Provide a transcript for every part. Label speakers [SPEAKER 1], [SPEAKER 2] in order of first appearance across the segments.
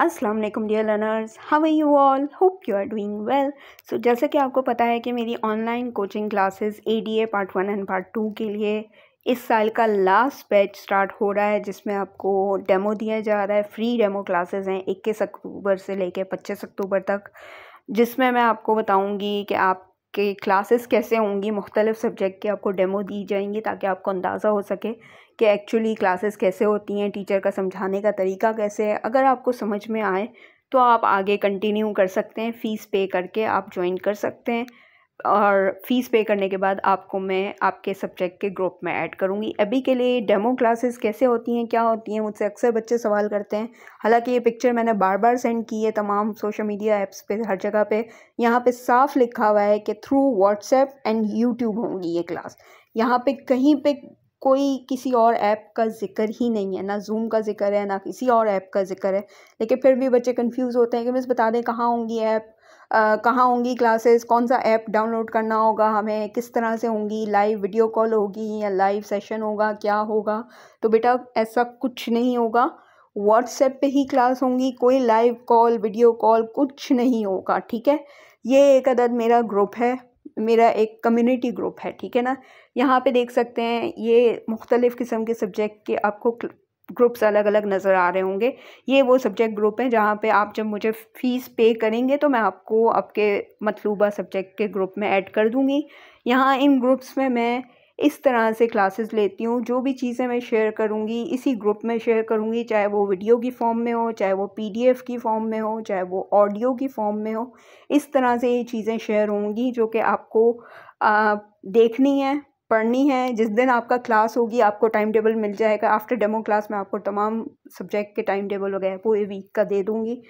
[SPEAKER 1] अस्सलाम वालेकुम dear learners how are you all hope you are doing well so जैसा कि आपको पता है कि मेरी online coaching classes A part one and part two के लिए इस साल का लास्ट बैच स्टार्ट हो रहा है जिसमें आपको डेमो दिया जा रहा है फ्री डेमो क्लासेस हैं इक्कीस अक्टूबर से लेके पच्चीस अक्टूबर तक जिसमें मैं आपको बताऊंगी कि आप कि क्लासेस कैसे होंगी मुख्तलिफ़ सब्जेक्ट के आपको डेमो दी जाएंगी ताकि आपको अंदाज़ा हो सके कि एक्चुअली क्लासेस कैसे होती हैं टीचर का समझाने का तरीका कैसे है अगर आपको समझ में आए तो आप आगे कंटिन्यू कर सकते हैं फ़ीस पे करके आप ज्वाइन कर सकते हैं और फीस पे करने के बाद आपको मैं आपके सब्जेक्ट के ग्रुप में ऐड करूँगी अभी के लिए डेमो क्लासेस कैसे होती हैं क्या होती हैं मुझसे अक्सर बच्चे सवाल करते हैं हालांकि ये पिक्चर मैंने बार बार सेंड की है तमाम सोशल मीडिया ऐप्स पे हर जगह पे यहाँ पे साफ लिखा हुआ है कि थ्रू व्हाट्सएप एंड यूट्यूब होंगी ये क्लास यहाँ पर कहीं पर कोई किसी और ऐप का जिक्र ही नहीं है ना जूम का जिक्र है ना किसी और ऐप का जिक्र है लेकिन फिर भी बच्चे कंफ्यूज होते हैं कि मिस बता दें कहाँ होंगी ऐप कहाँ होंगी क्लासेस कौन सा ऐप डाउनलोड करना होगा हमें किस तरह से होंगी लाइव वीडियो कॉल होगी या लाइव सेशन होगा क्या होगा तो बेटा ऐसा कुछ नहीं होगा व्हाट्सएप पे ही क्लास होंगी कोई लाइव कॉल वीडियो कॉल कुछ नहीं होगा ठीक है ये एक अदद मेरा ग्रुप है मेरा एक कम्युनिटी ग्रुप है ठीक है ना यहाँ पे देख सकते हैं ये मुख्तलिफ़ किस्म के सब्जेक्ट के आपको ग्रुप्स अलग अलग नज़र आ रहे होंगे ये वो सब्जेक्ट ग्रुप हैं जहाँ पे आप जब मुझे फ़ीस पे करेंगे तो मैं आपको आपके मतलूबा सब्जेक्ट के ग्रुप में ऐड कर दूँगी यहाँ इन ग्रुप्स में मैं इस तरह से क्लासेस लेती हूँ जो भी चीज़ें मैं शेयर करूँगी इसी ग्रुप में शेयर करूँगी चाहे वो वीडियो की फॉर्म में हो चाहे वो पीडीएफ की फॉर्म में हो चाहे वो ऑडियो की फॉर्म में हो इस तरह से ये चीज़ें शेयर होंगी जो कि आपको आ, देखनी है पढ़नी है जिस दिन आपका क्लास होगी आपको टाइम टेबल मिल जाएगा आफ्टर डेमो क्लास में आपको तमाम सब्जेक्ट के टाइम टेबल वगैरह पूरे वीक का दे दूँगी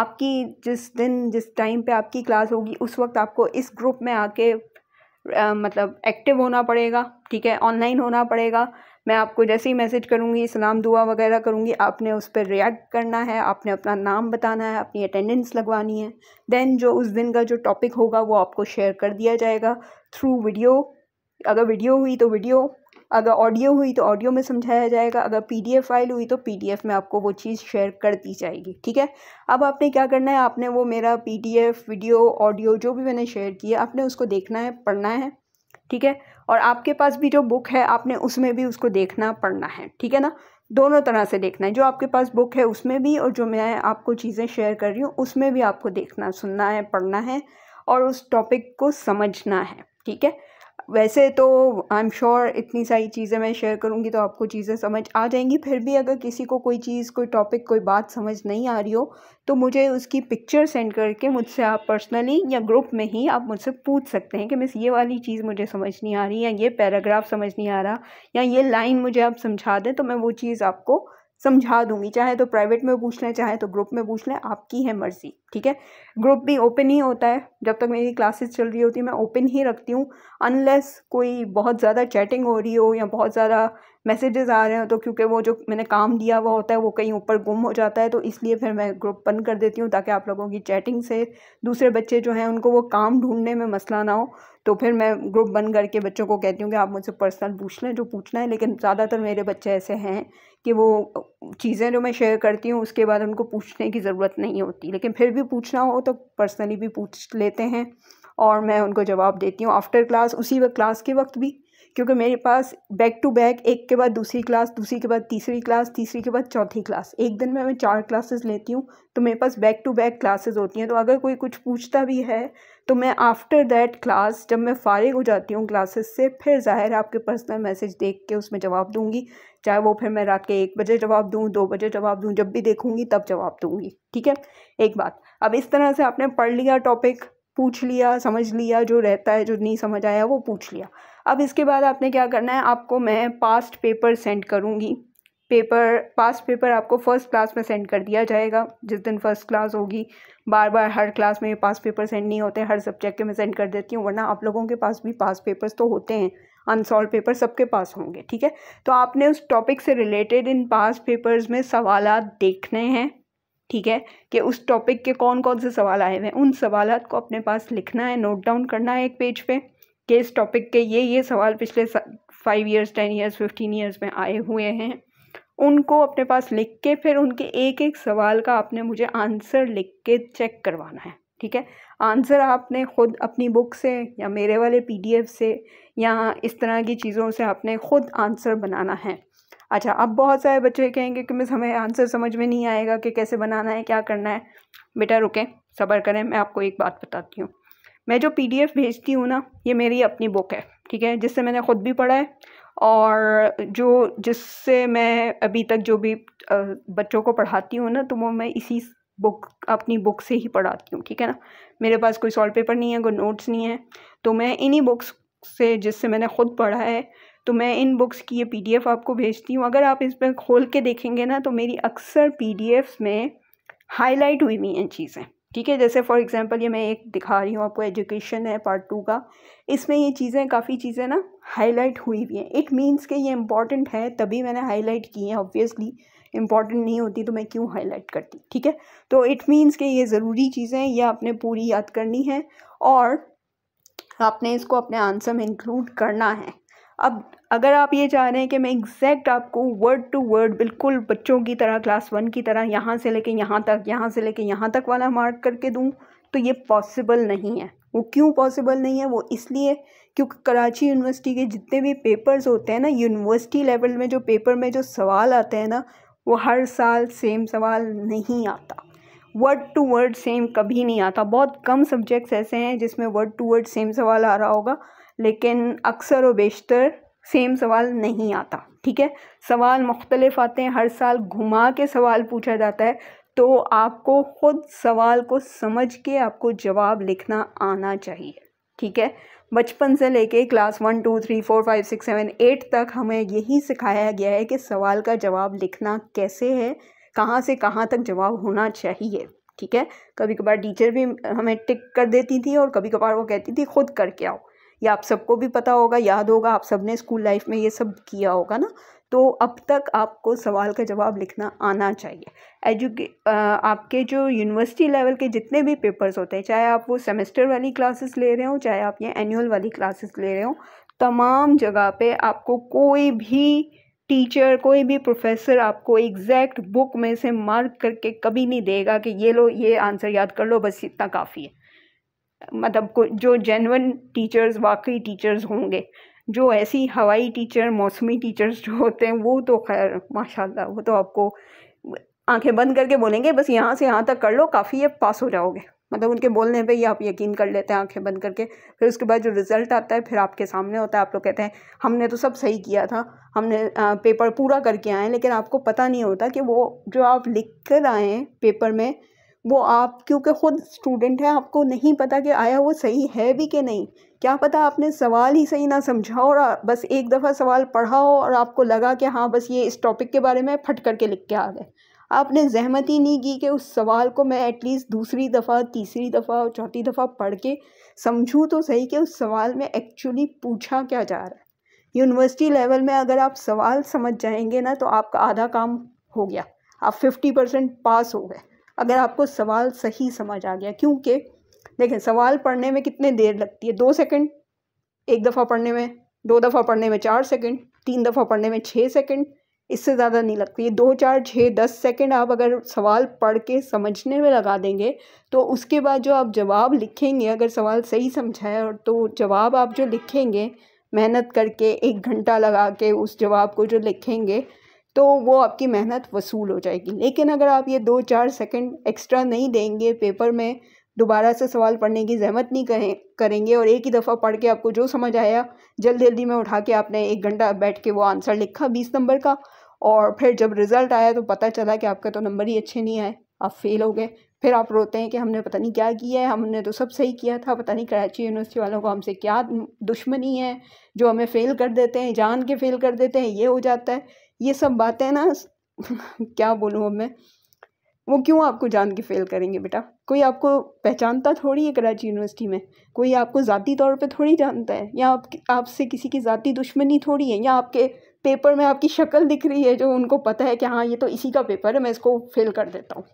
[SPEAKER 1] आपकी जिस दिन जिस टाइम पे आपकी क्लास होगी उस वक्त आपको इस ग्रुप में आके आ, मतलब एक्टिव होना पड़ेगा ठीक है ऑनलाइन होना पड़ेगा मैं आपको जैसे ही मैसेज करूँगी सलाम दुआ वगैरह करूँगी आपने उस पर रिएक्ट करना है आपने अपना नाम बताना है अपनी अटेंडेंस लगवानी है देन जो उस दिन का जो टॉपिक होगा वो आपको शेयर कर दिया जाएगा थ्रू वीडियो अगर वीडियो हुई तो वीडियो अगर ऑडियो हुई तो ऑडियो में समझाया जाएगा अगर पीडीएफ फाइल हुई तो पीडीएफ में आपको वो चीज़ शेयर कर दी जाएगी ठीक है अब आपने क्या करना है आपने वो मेरा पीडीएफ वीडियो ऑडियो जो भी मैंने शेयर किया आपने उसको देखना है पढ़ना है ठीक है और आपके पास भी जो बुक है आपने उसमें भी उसको देखना पढ़ना है ठीक है ना दोनों तरह से देखना है जो आपके पास बुक है उसमें भी और जो मैं आपको चीज़ें शेयर कर रही हूँ उसमें भी आपको देखना सुनना है पढ़ना है और उस टॉपिक को समझना है ठीक है वैसे तो आई एम श्योर इतनी सारी चीज़ें मैं शेयर करूँगी तो आपको चीज़ें समझ आ जाएंगी फिर भी अगर किसी को कोई चीज़ कोई टॉपिक कोई बात समझ नहीं आ रही हो तो मुझे उसकी पिक्चर सेंड करके मुझसे आप पर्सनली या ग्रुप में ही आप मुझसे पूछ सकते हैं कि मिस ये वाली चीज़ मुझे समझ नहीं आ रही या ये पैराग्राफ समझ नहीं आ रहा या ये लाइन मुझे आप समझा दें तो मैं वो चीज़ आपको समझा दूंगी चाहे तो प्राइवेट में पूछ लें चाहे तो ग्रुप में पूछ लें आपकी है मर्ज़ी ठीक है ग्रुप भी ओपन ही होता है जब तक मेरी क्लासेस चल रही होती है मैं ओपन ही रखती हूँ अनलेस कोई बहुत ज़्यादा चैटिंग हो रही हो या बहुत ज़्यादा मैसेजेस आ रहे हो तो क्योंकि वो जो मैंने काम दिया हुआ होता है वो कहीं ऊपर गुम हो जाता है तो इसलिए फिर मैं ग्रुप बंद कर देती हूँ ताकि आप लोगों की चैटिंग से दूसरे बच्चे जो हैं उनको वो काम ढूंढने में मसला ना हो तो फिर मैं ग्रुप बंद करके बच्चों को कहती हूँ कि आप मुझसे पर्सनल पूछ लें जो पूछना है लेकिन ज़्यादातर मेरे बच्चे ऐसे हैं कि वो चीज़ें जो मैं शेयर करती हूँ उसके बाद उनको पूछने की ज़रूरत नहीं होती लेकिन फिर भी पूछना हो तो पर्सनली भी पूछ लेते हैं और मैं उनको जवाब देती हूँ आफ्टर क्लास उसी वक्त क्लास के वक्त भी क्योंकि मेरे पास बैक टू बैक एक के बाद दूसरी क्लास दूसरी के बाद तीसरी क्लास तीसरी के बाद चौथी क्लास एक दिन में मैं चार क्लासेस लेती हूँ तो मेरे पास बैक टू बैक क्लासेस होती हैं तो अगर कोई कुछ पूछता भी है तो मैं आफ्टर दैट क्लास जब मैं फारिग हो जाती हूँ क्लासेस से फिर ज़ाहिर आपके पर्सनल मैसेज देख के उसमें जवाब दूँगी चाहे वो फिर मैं रात के एक बजे जवाब दूँ दो बजे जवाब दूँ जब भी देखूँगी तब जवाब दूँगी ठीक है एक बात अब इस तरह से आपने पढ़ लिया टॉपिक पूछ लिया समझ लिया जो रहता है जो नहीं समझ आया वो पूछ लिया अब इसके बाद आपने क्या करना है आपको मैं पास्ट पेपर सेंड करूँगी पेपर पास्ट पेपर आपको फ़र्स्ट क्लास में सेंड कर दिया जाएगा जिस दिन फर्स्ट क्लास होगी बार बार हर क्लास में पास पेपर सेंड नहीं होते हर सब्जेक्ट के मैं सेंड कर देती हूँ वरना आप लोगों के पास भी पास पेपर्स तो होते हैं अनसॉल्व पेपर सबके पास होंगे ठीक है तो आपने उस टॉपिक से रिलेटेड इन पास पेपर्स में सवाल देखने हैं ठीक है कि उस टॉपिक के कौन कौन से सवाल आए हुए हैं उन सवाल को अपने पास लिखना है नोट डाउन करना है एक पेज पर पे। के इस टॉपिक के ये ये सवाल पिछले five years ten years fifteen years में आए हुए हैं उनको अपने पास लिख के फिर उनके एक एक सवाल का आपने मुझे आंसर लिख के चेक करवाना है ठीक है आंसर आपने खुद अपनी बुक से या मेरे वाले पीडीएफ से या इस तरह की चीज़ों से आपने खुद आंसर बनाना है अच्छा अब बहुत सारे बच्चे कहेंगे कि मिस हमें आंसर समझ में नहीं आएगा कि कैसे बनाना है क्या करना है बेटा रुकें सब्र करें मैं आपको एक बात बताती हूँ मैं जो पी भेजती हूँ ना ये मेरी अपनी बुक है ठीक है जिससे मैंने ख़ुद भी पढ़ा है और जो जिससे मैं अभी तक जो भी बच्चों को पढ़ाती हूँ ना तो वो मैं इसी बुक अपनी बुक से ही पढ़ाती हूँ ठीक है ना मेरे पास कोई सॉल्ट पेपर नहीं है कोई नोट्स नहीं है तो मैं इन्हीं बुक्स से जिससे मैंने ख़ुद पढ़ा है तो मैं इन बुक्स की ये पीडीएफ आपको भेजती हूँ अगर आप इस पर खोल के देखेंगे ना तो मेरी अक्सर पीडीएफ्स में हाईलाइट हुई हुई हैं चीज़ें ठीक है जैसे फॉर एग्ज़ाम्पल ये मैं एक दिखा रही हूँ आपको एजुकेशन है पार्ट टू का इसमें ये चीज़ें काफ़ी चीज़ें ना हाईलाइट हुई हुई हैं इट मीन्स कि ये इंपॉर्टेंट है तभी मैंने हाईलाइट की है ऑब्वियसली इंपॉर्टेंट नहीं होती तो मैं क्यों हाईलाइट करती ठीक है तो इट मीन्स कि ये ज़रूरी चीज़ें ये आपने पूरी याद करनी है और आपने इसको अपने आंसर में इंक्लूड करना है अब अगर आप ये चाह रहे हैं कि मैं एग्जैक्ट आपको वर्ड टू वर्ड बिल्कुल बच्चों की तरह क्लास वन की तरह यहाँ से लेके यहाँ तक यहाँ से लेके यहाँ तक वाला मार्क करके दूँ तो ये पॉसिबल नहीं है वो क्यों पॉसिबल नहीं है वो इसलिए क्योंकि कराची यूनिवर्सिटी के जितने भी पेपर्स होते हैं ना यूनिवर्सिटी लेवल में जो पेपर में जो सवाल आते हैं ना वो हर साल सेम सवाल नहीं आता वर्ड टू वर्ड सेम कभी नहीं आता बहुत कम सब्जेक्ट्स ऐसे हैं जिसमें वर्ड टू वर्ड सेम सवाल आ रहा होगा लेकिन अक्सर व बेशतर सेम सवाल नहीं आता ठीक है सवाल मुख्तलिफ आते हैं हर साल घुमा के सवाल पूछा जाता है तो आपको ख़ुद सवाल को समझ के आपको जवाब लिखना आना चाहिए ठीक है बचपन से लेके class one two three four five six seven eight तक हमें यही सिखाया गया है कि सवाल का जवाब लिखना कैसे है कहाँ से कहाँ तक जवाब होना चाहिए ठीक है कभी कभार टीचर भी हमें टिक कर देती थी और कभी कभार वो कहती थी खुद करके आओ या आप सबको भी पता होगा याद होगा आप सबने स्कूल लाइफ में ये सब किया होगा ना तो अब तक आपको सवाल का जवाब लिखना आना चाहिए एजुके आपके जो यूनिवर्सिटी लेवल के जितने भी पेपर्स होते हैं चाहे आप वो सेमेस्टर वाली क्लासेस ले रहे हो चाहे आप ये एनुअल वाली क्लासेस ले रहे हो तमाम जगह पे आपको कोई भी टीचर कोई भी प्रोफेसर आपको एग्जैक्ट बुक में से मार्क करके कभी नहीं देगा कि ये लो ये आंसर याद कर लो बस इतना काफ़ी है मतलब को जो जेनवन टीचर्स वाकई टीचर्स होंगे जो ऐसी हवाई टीचर मौसमी टीचर्स जो होते हैं वो तो खैर माशाल्लाह वो तो आपको आंखें बंद करके बोलेंगे बस यहाँ से यहाँ तक कर लो काफ़ी है पास हो जाओगे मतलब उनके बोलने पे ही आप यकीन कर लेते हैं आंखें बंद करके फिर उसके बाद जो रिज़ल्ट आता है फिर आपके सामने होता है आप लोग कहते हैं हमने तो सब सही किया था हमने आ, पेपर पूरा करके आए लेकिन आपको पता नहीं होता कि वो जो आप लिख कर आए पेपर में वो आप क्योंकि ख़ुद स्टूडेंट हैं आपको नहीं पता कि आया वो सही है भी कि नहीं क्या पता आपने सवाल ही सही ना समझा और बस एक दफ़ा सवाल पढ़ा हो और आपको लगा कि हाँ बस ये इस टॉपिक के बारे में फट करके लिख के आ गए आपने जहमत ही नहीं की कि उस सवाल को मैं एटलीस्ट दूसरी दफ़ा तीसरी दफ़ा और चौथी दफ़ा पढ़ के समझूँ तो सही कि उस सवाल में एक्चुअली पूछा क्या जा रहा है यूनिवर्सिटी लेवल में अगर आप सवाल समझ जाएंगे ना तो आपका आधा काम हो गया आप फिफ्टी परसेंट पास हो गए अगर आपको सवाल सही समझ आ गया क्योंकि देखें सवाल पढ़ने में कितने देर लगती है दो सेकंड एक दफ़ा पढ़ने में दो दफ़ा पढ़ने में चार सेकंड तीन दफ़ा पढ़ने में छः सेकंड इससे ज़्यादा नहीं लगती है दो चार छः दस सेकंड आप अगर सवाल पढ़ के समझने में लगा देंगे तो उसके बाद जो आप जवाब लिखेंगे अगर सवाल सही समझाए और तो जवाब आप जो लिखेंगे मेहनत करके एक घंटा लगा के उस जवाब को जो लिखेंगे तो वो आपकी मेहनत वसूल हो जाएगी लेकिन अगर आप ये दो चार सेकंड एक्स्ट्रा नहीं देंगे पेपर में दोबारा से सवाल पढ़ने की जहमत नहीं करें करेंगे और एक ही दफ़ा पढ़ के आपको जो समझ आया जल्दी जल्दी में उठा के आपने एक घंटा बैठ के वो आंसर लिखा बीस नंबर का और फिर जब रिज़ल्ट आया तो पता चला कि आपका तो नंबर ही अच्छे नहीं आए आप फेल हो गए फिर आप रोते हैं कि हमने पता नहीं क्या किया है हमने तो सब सही किया था पता नहीं कराची यूनिवर्सिटी वालों को हमसे क्या दुश्मनी है जो हमें फ़ेल कर देते हैं जान के फ़ेल कर देते हैं ये हो जाता है ये सब बातें ना क्या बोलूँ अब मैं वो क्यों आपको जान के फेल करेंगे बेटा कोई आपको पहचानता थोड़ी है कराची यूनिवर्सिटी में कोई आपको ज़ाती तौर पे थोड़ी जानता है या आप आपसे किसी की ज़ाती दुश्मनी थोड़ी है या आपके पेपर में आपकी शक्ल दिख रही है जो उनको पता है कि हाँ ये तो इसी का पेपर है मैं इसको फेल कर देता हूँ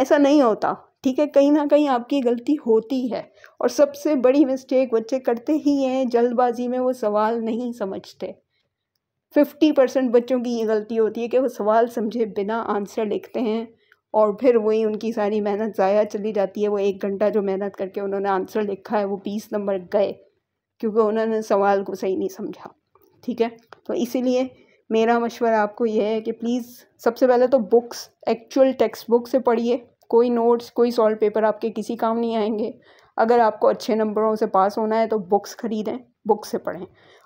[SPEAKER 1] ऐसा नहीं होता ठीक है कहीं ना कहीं आपकी गलती होती है और सबसे बड़ी मिस्टेक बच्चे करते ही हैं जल्दबाजी में वो सवाल नहीं समझते फिफ्टी परसेंट बच्चों की ये गलती होती है कि वो सवाल समझे बिना आंसर लिखते हैं और फिर वही उनकी सारी मेहनत ज़ाया चली जाती है वो एक घंटा जो मेहनत करके उन्होंने आंसर लिखा है वो बीस नंबर गए क्योंकि उन्होंने सवाल को सही नहीं समझा ठीक है तो इसीलिए मेरा मशवरा आपको यह है कि प्लीज़ सबसे पहले तो बुक्स एक्चुअल टेक्स्ट बुक से पढ़िए कोई नोट्स कोई सॉल्व पेपर आपके किसी काम नहीं आएंगे अगर आपको अच्छे नंबरों से पास होना है तो बुक्स ख़रीदें बुक से पढ़ें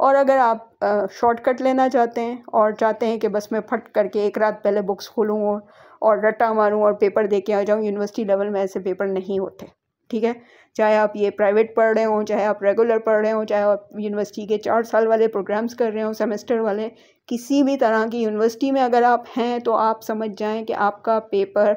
[SPEAKER 1] और अगर आप शॉर्टकट लेना चाहते हैं और चाहते हैं कि बस मैं फट करके एक रात पहले बुक्स खोलूँ और और रट्टा मारूँ और पेपर दे के आ जाऊँ यूनिवर्सिटी लेवल में ऐसे पेपर नहीं होते ठीक है चाहे आप ये प्राइवेट पढ़ रहे हों चाहे आप रेगुलर पढ़ रहे हों चाहे आप यूनिवर्सिटी के चार साल वाले प्रोग्राम्स कर रहे हों सेमेस्टर वाले किसी भी तरह की यूनिवर्सिटी में अगर आप हैं तो आप समझ जाएं कि आपका पेपर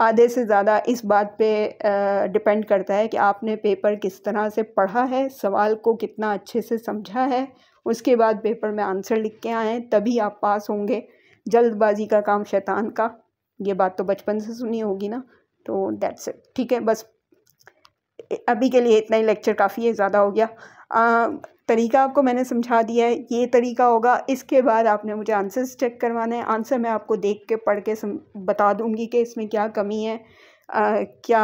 [SPEAKER 1] आधे से ज़्यादा इस बात पे डिपेंड करता है कि आपने पेपर किस तरह से पढ़ा है सवाल को कितना अच्छे से समझा है उसके बाद पेपर में आंसर लिख के आए तभी आप पास होंगे जल्दबाजी का काम शैतान का ये बात तो बचपन से सुनी होगी ना तो दैट्स इट ठीक है बस अभी के लिए इतना ही लेक्चर काफ़ी है ज़्यादा हो गया आ, तरीका आपको मैंने समझा दिया है ये तरीका होगा इसके बाद आपने मुझे आंसर्स चेक करवाना है आंसर मैं आपको देख के पढ़ के सम, बता दूंगी कि इसमें क्या कमी है आ, क्या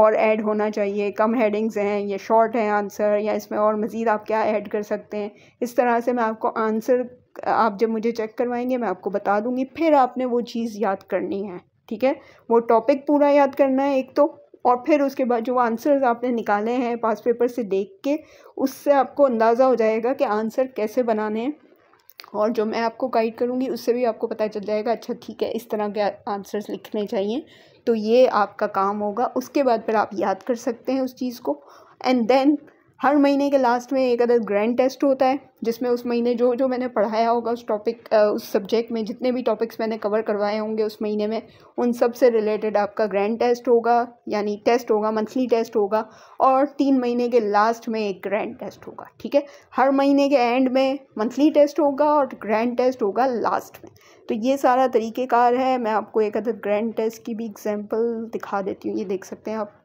[SPEAKER 1] और ऐड होना चाहिए कम हेडिंग्स हैं या शॉर्ट हैं आंसर या इसमें और मज़ीद आप क्या ऐड कर सकते हैं इस तरह से मैं आपको आंसर आप जब मुझे चेक करवाएंगे मैं आपको बता दूँगी फिर आपने वो चीज़ याद करनी है ठीक है वो टॉपिक पूरा याद करना है एक तो और फिर उसके बाद जो आंसर्स आपने निकाले हैं पास पेपर से देख के उससे आपको अंदाज़ा हो जाएगा कि आंसर कैसे बनाने हैं और जो मैं आपको गाइड करूँगी उससे भी आपको पता चल जाएगा अच्छा ठीक है इस तरह के आंसर्स लिखने चाहिए तो ये आपका काम होगा उसके बाद फिर आप याद कर सकते हैं उस चीज़ को एंड देन हर महीने के लास्ट में एक अदर ग्रैंड टेस्ट होता है जिसमें उस महीने जो जो मैंने पढ़ाया होगा उस टॉपिक उस सब्जेक्ट में जितने भी टॉपिक्स मैंने कवर करवाए होंगे उस महीने में उन सब से रिलेटेड आपका ग्रैंड टेस्ट होगा यानी टेस्ट होगा मंथली टेस्ट होगा और तीन महीने के लास्ट में एक ग्रैंड टेस्ट होगा ठीक है हर महीने के एंड में मंथली टेस्ट होगा और ग्रैंड टेस्ट होगा लास्ट में तो ये सारा तरीक़ेकार है मैं आपको एक अदर ग्रैंड टेस्ट की भी एग्जाम्पल दिखा देती हूँ ये देख सकते हैं आप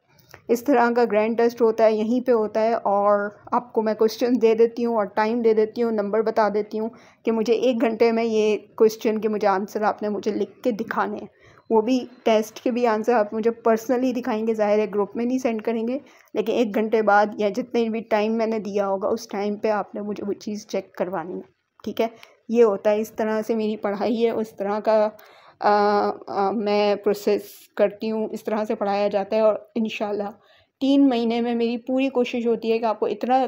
[SPEAKER 1] इस तरह का ग्रैंड टेस्ट होता है यहीं पे होता है और आपको मैं क्वेश्चन दे देती हूँ और टाइम दे देती हूँ नंबर बता देती हूँ कि मुझे एक घंटे में ये क्वेश्चन के मुझे आंसर आपने मुझे लिख के दिखाने हैं वो भी टेस्ट के भी आंसर आप मुझे पर्सनली दिखाएंगे ज़ाहिर है ग्रुप में नहीं सेंड करेंगे लेकिन एक घंटे बाद या जितने भी टाइम मैंने दिया होगा उस टाइम पर आपने मुझे वो चीज़ चेक करवानी है ठीक है ये होता है इस तरह से मेरी पढ़ाई है उस तरह का आ, आ, मैं प्रोसेस करती हूँ इस तरह से पढ़ाया जाता है और इन तीन महीने में मेरी पूरी कोशिश होती है कि आपको इतना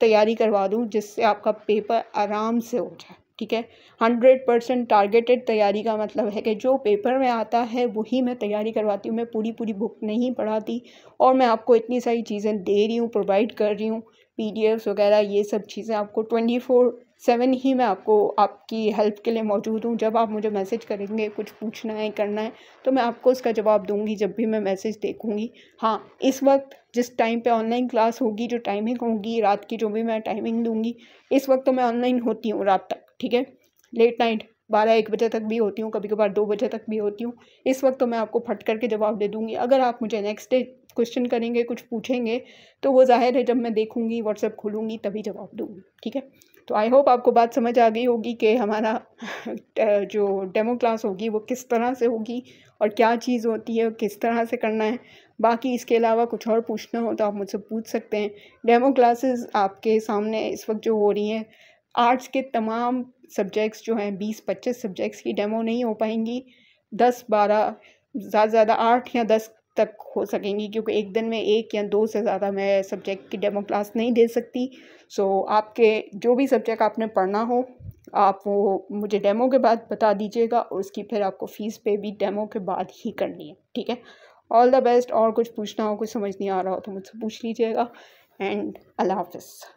[SPEAKER 1] तैयारी करवा दूँ जिससे आपका पेपर आराम से हो जाए ठीक है हंड्रेड परसेंट टारगेटेड तैयारी का मतलब है कि जो पेपर में आता है वही मैं तैयारी करवाती हूँ मैं पूरी पूरी बुक नहीं पढ़ाती और मैं आपको इतनी सारी चीज़ें दे रही हूँ प्रोवाइड कर रही हूँ पी वगैरह ये सब चीज़ें आपको ट्वेंटी फोर सेवन ही मैं आपको आपकी हेल्प के लिए मौजूद हूँ जब आप मुझे मैसेज करेंगे कुछ पूछना है करना है तो मैं आपको उसका जवाब दूंगी जब भी मैं मैसेज देखूंगी हाँ इस वक्त जिस टाइम पे ऑनलाइन क्लास होगी जो टाइमिंग होगी रात की जो भी मैं टाइमिंग दूंगी इस वक्त तो मैं ऑनलाइन होती हूँ रात तक ठीक है लेट नाइट बारह एक बजे तक भी होती हूँ कभी कभार दो बजे तक भी होती हूँ इस वक्त तो मैं आपको फट करके जवाब दे दूँगी अगर आप मुझे नेक्स्ट डे क्वेश्चन करेंगे कुछ पूछेंगे तो वो जाहिर है जब मैं देखूँगी व्हाट्सएप खोलूँगी तभी जवाब दूँगी ठीक है तो आई होप आपको बात समझ आ गई होगी कि हमारा जो डेमो क्लास होगी वो किस तरह से होगी और क्या चीज़ होती है किस तरह से करना है बाकी इसके अलावा कुछ और पूछना हो तो आप मुझसे पूछ सकते हैं डेमो क्लासेस आपके सामने इस वक्त जो हो रही हैं आर्ट्स के तमाम सब्जेक्ट्स जो हैं बीस पच्चीस सब्जेक्ट्स की डेमो नहीं हो पाएंगी दस बारह ज़्यादा ज़्यादा आठ या दस तक हो सकेंगी क्योंकि एक दिन में एक या दो से ज़्यादा मैं सब्जेक्ट की डेमो क्लास नहीं दे सकती सो so, आपके जो भी सब्जेक्ट आपने पढ़ना हो आप वो मुझे डेमो के बाद बता दीजिएगा और उसकी फिर आपको फ़ीस पे भी डेमो के बाद ही करनी है ठीक है ऑल द बेस्ट और कुछ पूछना हो कुछ समझ नहीं आ रहा हो तो मुझसे पूछ लीजिएगा एंड अल्लाह हाफ